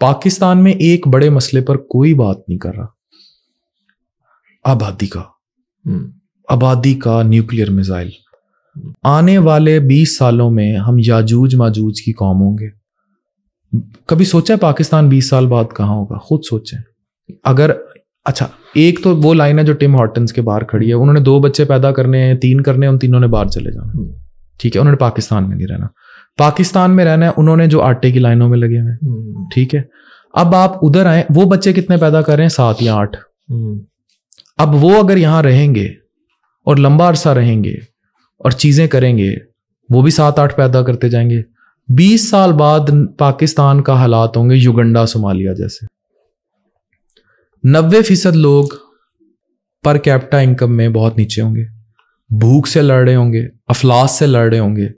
पाकिस्तान में एक बड़े मसले पर कोई बात नहीं कर रहा आबादी का हम्म। आबादी का न्यूक्लियर मिसाइल आने वाले 20 सालों में हम याजूज माजूज की कौम होंगे कभी सोचा है पाकिस्तान 20 साल बाद कहाँ होगा खुद सोचें अगर अच्छा एक तो वो लाइन है जो टिम हॉटन्स के बाहर खड़ी है उन्होंने दो बच्चे पैदा करने हैं तीन करने उन तीनों ने बाहर चले जाना हम्म। ठीक है उन्होंने पाकिस्तान में नहीं रहना पाकिस्तान में रहना है उन्होंने जो आटे की लाइनों में लगे हुए हम्म। ठीक है अब आप उधर आए वो बच्चे कितने पैदा कर रहे हैं सात या आठ हम्म। अब वो अगर यहाँ रहेंगे और लंबा अरसा रहेंगे और चीज़ें करेंगे वो भी सात आठ पैदा करते जाएंगे बीस साल बाद पाकिस्तान का हालात होंगे युगंडा सोमालिया जैसे नब्बे फीसद लोग पर कैपिटा इनकम में बहुत नीचे होंगे भूख से लड़ रहे होंगे अफलास से लड़ रहे होंगे